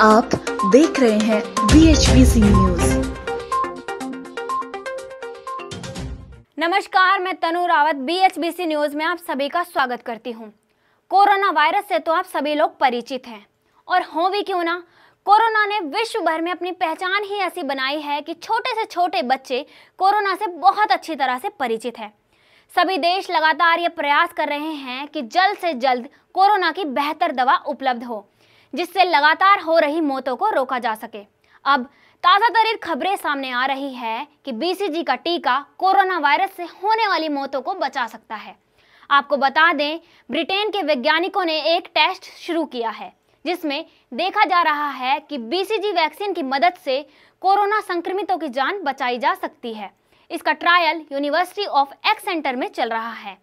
आप देख रहे हैं B H B C news नमस्कार मैं Tanu Rawat B H B C news में आप सभी का स्वागत करती हूँ कोरोना वायरस से तो आप सभी लोग परिचित हैं और हो भी क्यों ना कोरोना ने विश्व भर में अपनी पहचान ही ऐसी बनाई है कि छोटे से छोटे बच्चे कोरोना से बहुत अच्छी तरह से परिचित है सभी देश लगातार ये प्रयास कर रहे हैं कि जल्द से जल्द कोरोना की बेहतर दवा उपलब्ध हो जिससे लगातार हो रही मौतों को रोका जा सके अब ताज़ा तरीर खबरें सामने आ रही है कि बीसीजी का टीका कोरोना वायरस से होने वाली मौतों को बचा सकता है आपको बता दें ब्रिटेन के वैज्ञानिकों ने एक टेस्ट शुरू किया है जिसमें देखा जा रहा है कि बीसीजी वैक्सीन की मदद से कोरोना संक्रमितों की जान बचाई जा सकती है इसका trial university of X centre में चल रहा है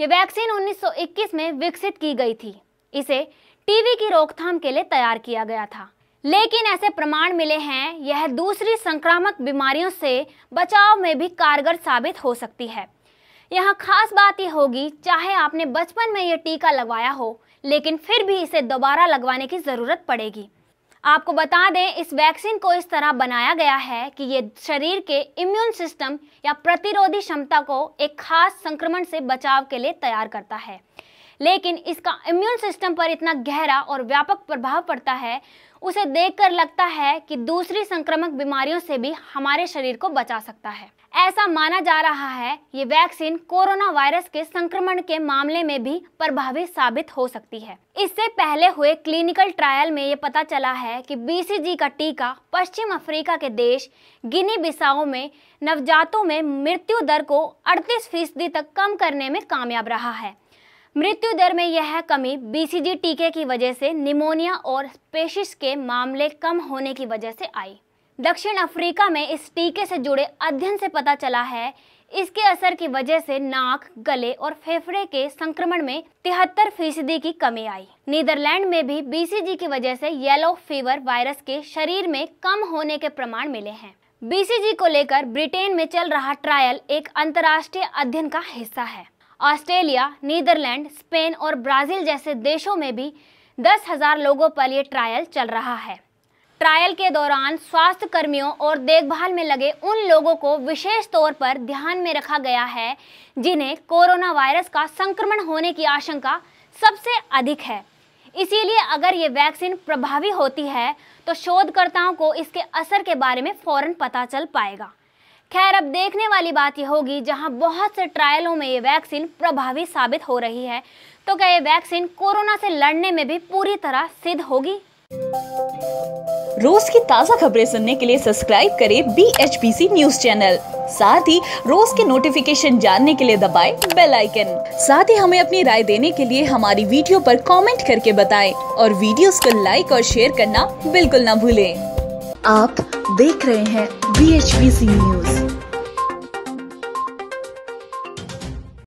ये वैक्सीन 1921 में विकसित की गई थी इसे टीवी की रोकथाम के लिए तैयार किया गया था लेकिन ऐसे प्रमाण मिले हैं यह दूसरी संक्रामक बीमारियों से बचाव में भी कारगर साबित हो सकती है यह खास बात यह होगी चाहे आपने बचपन में यह टीका लगवाया हो लेकिन फिर भी इसे दोबारा लगवाने की ज़रूरत पड़ेगी आपको बता दें इस वैक्सीन को इस तरह बनाया गया है कि ये शरीर के इम्यून सिस्टम या प्रतिरोधी क्षमता को एक खास संक्रमण से बचाव के लिए तैयार करता है लेकिन इसका इम्यून सिस्टम पर इतना गहरा और व्यापक प्रभाव पड़ता है उसे देखकर लगता है कि दूसरी संक्रमक बीमारियों से भी हमारे शरीर को बचा सकता है ऐसा माना जा रहा है ये वैक्सीन कोरोना वायरस के संक्रमण के मामले में भी प्रभावी साबित हो सकती है इससे पहले हुए क्लिनिकल ट्रायल में ये पता चला है कि बीसीजी का टीका पश्चिम अफ्रीका के देश गिनी बिसाओ में नवजातों में मृत्यु दर को 38 फीसदी तक कम करने में कामयाब रहा है मृत्यु दर में यह कमी बीसीजी टीके की वजह से निमोनिया और पेशिश के मामले कम होने की वजह से आई दक्षिण अफ्रीका में इस टीके से जुड़े अध्ययन से पता चला है इसके असर की वजह से नाक गले और फेफड़े के संक्रमण में तिहत्तर फीसदी की कमी आई नीदरलैंड में भी बीसीजी की वजह से येलो फीवर वायरस के शरीर में कम होने के प्रमाण मिले हैं बीसीजी को लेकर ब्रिटेन में चल रहा ट्रायल एक अंतर्राष्ट्रीय अध्ययन का हिस्सा है ऑस्ट्रेलिया नीदरलैंड स्पेन और ब्राज़ील जैसे देशों में भी दस हजार लोगों पर यह ट्रायल चल रहा है ट्रायल के दौरान स्वास्थ्य कर्मियों और देखभाल में लगे उन लोगों को विशेष तौर पर ध्यान में रखा गया है जिन्हें कोरोना वायरस का संक्रमण होने की आशंका सबसे अधिक है इसीलिए अगर ये वैक्सीन प्रभावी होती है तो शोधकर्ताओं को इसके असर के बारे में फौरन पता चल पाएगा खैर अब देखने वाली बात यह होगी जहां बहुत से ट्रायलों में ये वैक्सीन प्रभावी साबित हो रही है तो क्या ये वैक्सीन कोरोना से लड़ने में भी पूरी तरह सिद्ध होगी रोज की ताज़ा खबरें सुनने के लिए सब्सक्राइब करें B H P C news channel साथ ही रोज के नोटिफिकेशन जानने के लिए दबाए बेलाइकन आइकन साथ ही हमें अपनी राय देने के लिए हमारी वीडियो पर कमेंट करके बताएं और वीडियोस को लाइक और शेयर करना बिल्कुल ना भूलें। आप देख रहे हैं बी एच न्यूज